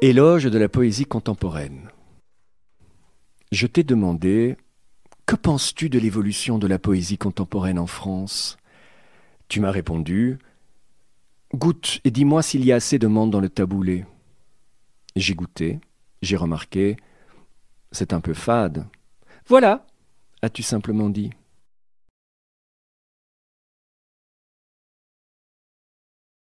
Éloge de la poésie contemporaine. Je t'ai demandé, que penses-tu de l'évolution de la poésie contemporaine en France Tu m'as répondu, goûte et dis-moi s'il y a assez de monde dans le taboulet. J'ai goûté, j'ai remarqué, c'est un peu fade. Voilà, as-tu simplement dit.